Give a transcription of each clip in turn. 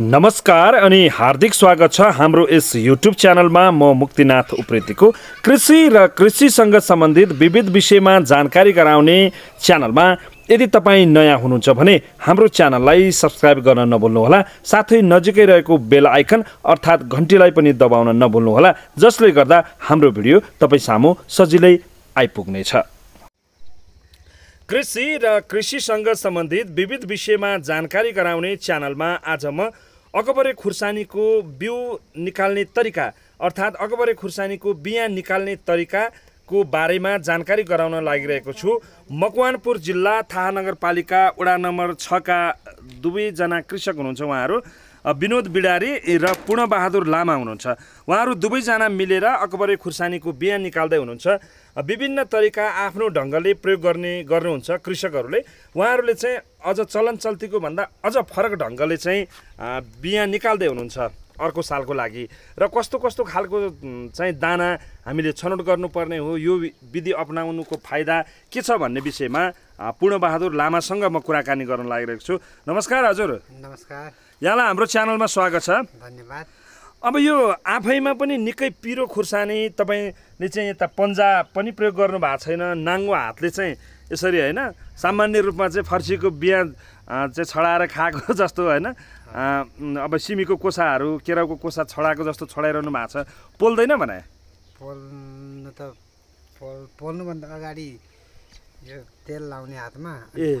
नमस्कार अनि हार्दिक स्वागत छ हाम्रो यस युट्युब च्यानलमा म मुक्तिनाथ उप्रेतीको कृषि र कृषिसँग सम्बन्धित विविध विषयमा जानकारी गराउने च्यानलमा यदि तपाईँ नयाँ हुनुहुन्छ भने हाम्रो च्यानललाई सब्सक्राइब गर्न नभुल्नुहोला साथै नजिकै रहेको बेल आइकन अर्थात् घन्टीलाई पनि दबाउन नभुल्नुहोला जसले गर्दा हाम्रो भिडियो तपाईँ सामु सजिलै आइपुग्नेछ कृषि र कृषिसँग सम्बन्धित विविध विषयमा जानकारी गराउने च्यानलमा आज म अकबरे खुर्सानीको बिउ निकाल्ने तरिका अर्थात् अकबरे खुर्सानीको बिहान निकाल्ने तरिकाको बारेमा जानकारी गराउन लागिरहेको छु मकवानपुर जिल्ला थाहा नगरपालिका वडा नम्बर छका दुवैजना कृषक हुनुहुन्छ उहाँहरू विनोद बिडारी र पूर्णबहादुर लामा हुनुहुन्छ उहाँहरू दुवैजना मिलेर अकबरे खुर्सानीको बिहान निकाल्दै हुनुहुन्छ विभिन्न तरिका आफ्नो ढङ्गले प्रयोग गर्ने गर्नुहुन्छ कृषकहरूले उहाँहरूले चाहिँ अझ चलन चल्तीको भन्दा अझ फरक ढङ्गले चाहिँ बिहान निकाल्दै हुनुहुन्छ अर्को सालको लागि र कस्तो कस्तो खालको चाहिँ दाना हामीले छनौट गर्नुपर्ने हो यो विधि अप्नाउनुको फाइदा के छ भन्ने विषयमा पूर्णबहादुर लामासँग म कुराकानी गर्न लागिरहेको छु नमस्कार हजुर नमस्कार यहाँलाई हाम्रो च्यानलमा स्वागत छ धन्यवाद अब यो आफैमा पनि निकै पिरो खुर्सानी तपाईँले चाहिँ यता पन्जा पनि प्रयोग गर्नु भएको छैन नाङ्गो हातले चाहिँ यसरी होइन सामान्य रूपमा चाहिँ फर्सीको बिहा चाहिँ छडाएर खाएको जस्तो होइन अब सिमीको कोसाहरू केराउको कोसा छडाएको जस्तो छडाइरहनु भएको छ पोल्दैन भने पोल्नु त पोल्नुभन्दा अगाडि तेल लाउने हातमा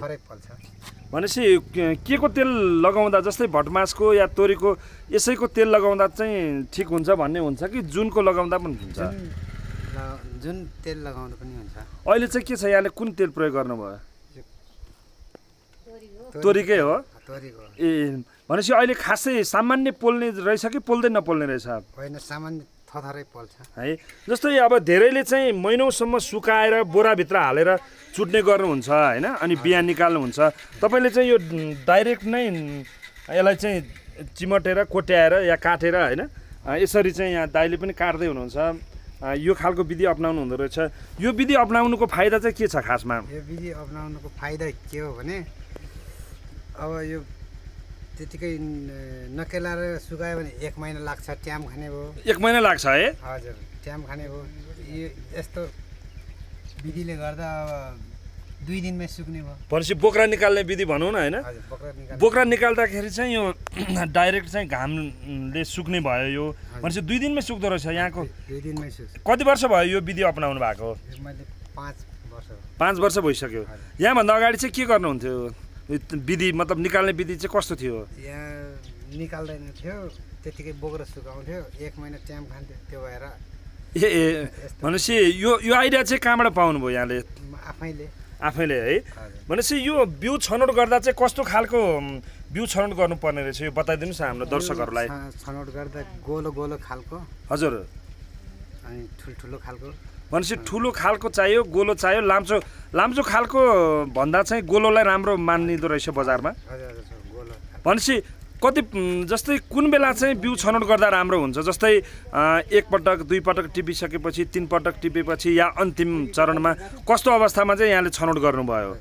फरक पर्छ भनेपछि के को तेल लगाउँदा जस्तै भटमासको या तोरीको यसैको तेल लगाउँदा चाहिँ ठिक हुन्छ भन्ने हुन्छ कि जुनको लगाउँदा पनि हुन्छ जुन तेल लगाउँदा पनि हुन्छ अहिले चाहिँ के छ यहाँले कुन तेल प्रयोग गर्नुभयो तोरीकै हो ए भनेपछि अहिले खासै सामान्य पोल्ने रहेछ कि पोल्दै नपोल्ने रहेछ होइन सामान्य थथरै पल्छ है जस्तै अब धेरैले चाहिँ महिनौसम्म सुकाएर बोराभित्र हालेर चुट्ने गर्नुहुन्छ होइन अनि बिहान निकाल्नुहुन्छ तपाईँले चाहिँ यो डाइरेक्ट नै यसलाई चाहिँ चिमटेर कोट्याएर या काटेर होइन यसरी चाहिँ यहाँ दाइले पनि काट्दै हुनुहुन्छ यो खालको विधि अप्नाउनु हुँदो रहेछ यो विधि अप्नाउनुको फाइदा चाहिँ के छ खासमा यो विधि अप्नाउनुको फाइदा के हो भने अब यो त्यतिकै नकेलाएर सुकायो भने एक महिना लाग्छ ट्याम खाने भयो एक महिना लाग्छ है हजुर ट्याम खाने भयो यो यस्तो विधिले गर्दा अब दुई दिनमै सुक्ने भयो भनेपछि बोक्रा निकाल्ने विधि भनौँ न होइन बोक्रा निकाल्दाखेरि चाहिँ यो डाइरेक्ट चाहिँ घामले सुक्ने भयो यो भनेपछि दुई दिनमै सुक्दो रहेछ यहाँको दुई दिनमै सुक्छ कति वर्ष भयो यो विधि अप्नाउनु भएको मैले पाँच वर्ष पाँच वर्ष भइसक्यो यहाँभन्दा अगाडि चाहिँ के गर्नुहुन्थ्यो विधि मतलब निकाल्ने विधि चाहिँ कस्तो थियो यहाँ निकाल्दैन थियो त्यतिकै बोकेर सुकाउँथ्यो एक महिना ट्याम खान्थ्यो त्यो भएर ए ए भनेपछि यो यो आइडिया चाहिँ कहाँबाट पाउनुभयो यहाँले आफैले आफैले है भनेपछि यो बिउ छनौट गर्दा चाहिँ कस्तो खालको बिउ छनौट गर्नुपर्ने रहेछ यो बताइदिनुहोस् न हाम्रो दर्शकहरूलाई छनौट गर्दा गोलो गोलो खालको हजुर अनि ठुल्ठुलो खालको भनेपछि ठुलो खालको चाहियो गोलो चाहियो लाम्चो लाम्चो खालको भन्दा चाहिँ गोलोलाई राम्रो मानिँदो रहेछ बजारमा भनेपछि कति जस्तै कुन बेला चाहिँ बिउ छनौट गर्दा राम्रो हुन्छ जस्तै एकपटक दुईपटक टिपिसकेपछि तिन पटक टिपेपछि या अन्तिम चरणमा कस्तो अवस्थामा चाहिँ यहाँले छनौट गर्नुभयो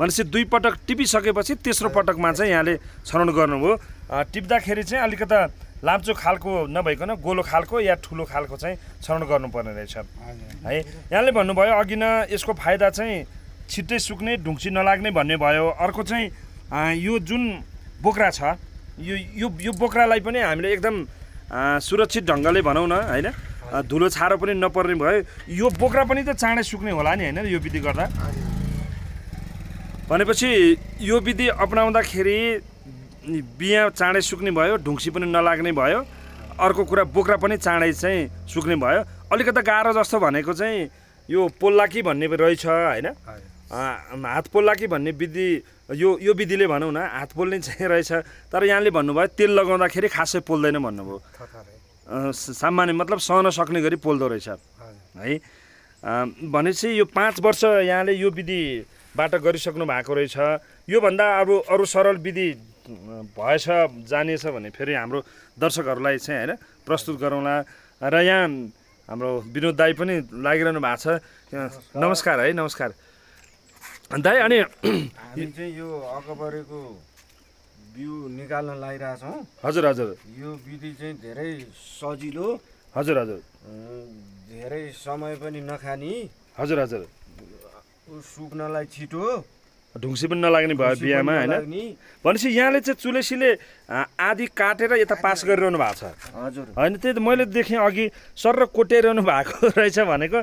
भनेपछि दुईपटक टिपिसकेपछि तेस्रो पटकमा चाहिँ यहाँले छनौट गर्नुभयो टिप्दाखेरि चाहिँ अलिकता लाम्चो खालको नभइकन गोलो खालको या ठुलो खालको चाहिँ छनौट गर्नुपर्ने रहेछ है यहाँले भन्नुभयो अघि न यसको फाइदा चाहिँ छिट्टै सुक्ने ढुङ्सी नलाग्ने भन्ने भयो अर्को चाहिँ यो जुन बोक्रा छ यो यो यो बोक्रालाई पनि हामीले एकदम सुरक्षित ढङ्गले भनौँ न होइन धुलो छारो पनि नपर्ने भयो यो बोक्रा पनि त चाँडै सुक्ने होला नि होइन यो विधि गर्दा भनेपछि यो विधि अप्नाउँदाखेरि बिहा चाँडै सुक्ने भयो ढुङ्सी पनि नलाग्ने भयो अर्को कुरा बोक्रा पनि चाँडै चाहिँ सुक्ने भयो अलिकति गाह्रो जस्तो भनेको चाहिँ यो पोल्लाकी भन्ने रहेछ होइन हात पोल्लाकी भन्ने विधि यो यो विधिले भनौँ न हात पोल्ने चाहिँ रहेछ तर यहाँले भन्नुभयो तेल लगाउँदाखेरि खासै पोल्दैन भन्नुभयो सामान्य मतलब सहन सक्ने गरी पोल्दो रहेछ है भनेपछि यो पाँच वर्ष यहाँले यो विधिबाट गरिसक्नु भएको रहेछ योभन्दा अब अरू सरल विधि भएछ जानेछ भने फेरि हाम्रो दर्शकहरूलाई चाहिँ होइन प्रस्तुत गरौँला र यहाँ हाम्रो विनोद दाई पनि लागिरहनु भएको छ नमस्कार है नमस्कार दाई अनि हामी चाहिँ यो अकबरेको बिउ निकाल्न लागिरहेछौँ हजुर हजुर यो विधि चाहिँ धेरै सजिलो हजुर हजुर धेरै समय पनि नखानी हजुर हजुर सुक्नलाई छिटो ढुङ्सी पनि नलाग्ने भयो बिहामा होइन भनेपछि यहाँले चाहिँ चुलेसीले आदि काटेर यता पास गरिरहनु भएको छ हजुर होइन त्यही त मैले देखेँ अघि सर र कोट्याइरहनु भएको रहेछ भनेको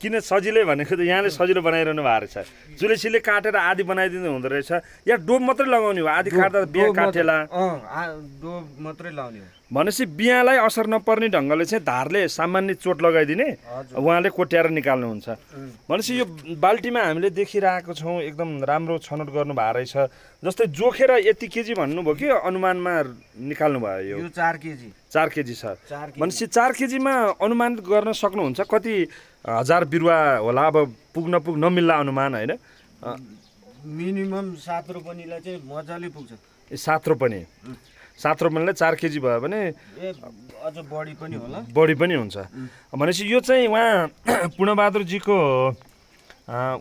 किन सजिलै भनेको त यहाँले सजिलो बनाइरहनु भएको रहेछ चुलेसीले काटेर आदि बनाइदिनु हुँदो रहेछ या डोब मात्रै लगाउने हो आदि काट्दा बिहा काटेला डोब मात्रै लगाउने हो भनेपछि बिहालाई असर नपर्ने ढङ्गले चाहिँ धारले सामान्य चोट लगाइदिने उहाँले कोट्याएर निकाल्नुहुन्छ भनेपछि यो बाल्टीमा हामीले देखिरहेको छौँ एकदम राम्रो छनौट गर्नुभएको रहेछ जस्तै जोखेर यति केजी भन्नुभयो कि अनुमानमा निकाल्नु भयो यो चार केजी चार केजी सर भनेपछि चार केजीमा अनुमान गर्न सक्नुहुन्छ कति हजार बिरुवा होला अब पुग्न पुग नमिल्ला अनुमान होइन मिनिमम सात रोपनीलाई चाहिँ मजाले पुग्छ सात रोपनी सात रोपनले चार केजी भयो भने अझ बढी पनि होला बढी पनि हुन्छ भनेपछि यो चाहिँ उहाँ पूर्णबहादुरजीको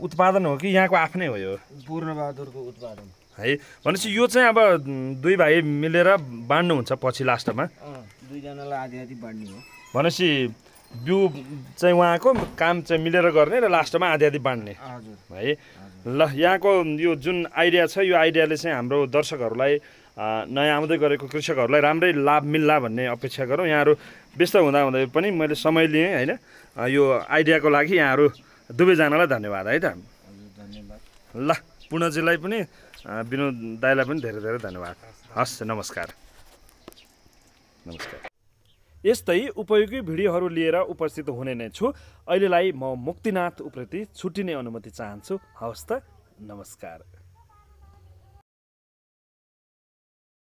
उत्पादन हो कि यहाँको आफ्नै हो यो पूर्णबहादुरको उत्पादन है भनेपछि यो चाहिँ अब दुई भाइ मिलेर बाँड्नुहुन्छ पछि लास्टमा दुईजनालाई आधी आधी बाँड्ने हो भनेपछि बिउ चाहिँ उहाँको काम चाहिँ मिलेर गर्ने र लास्टमा आधी आधी बाँड्ने है ल यहाँको यो जुन आइडिया छ यो आइडियाले चाहिँ हाम्रो दर्शकहरूलाई नयाँ आउँदै गरेको कृषकहरूलाई राम्रै लाभ मिल्ला भन्ने अपेक्षा गरौँ यहाँहरू व्यस्त हुँदा हुँदै पनि मैले समय लिएँ होइन यो आइडियाको लागि यहाँहरू दुवैजनालाई धन्यवाद है त धन्यवाद ल पूर्णजीलाई पनि विनोद दाईलाई पनि धेरै धेरै धन्यवाद हस् नमस्कार नमस्कार यस्तै उपयोगी भिडियोहरू लिएर उपस्थित हुने नै छु अहिलेलाई म मुक्तिनाथ उप्रति छुट्टिने अनुमति चाहन्छु हवस् त नमस्कार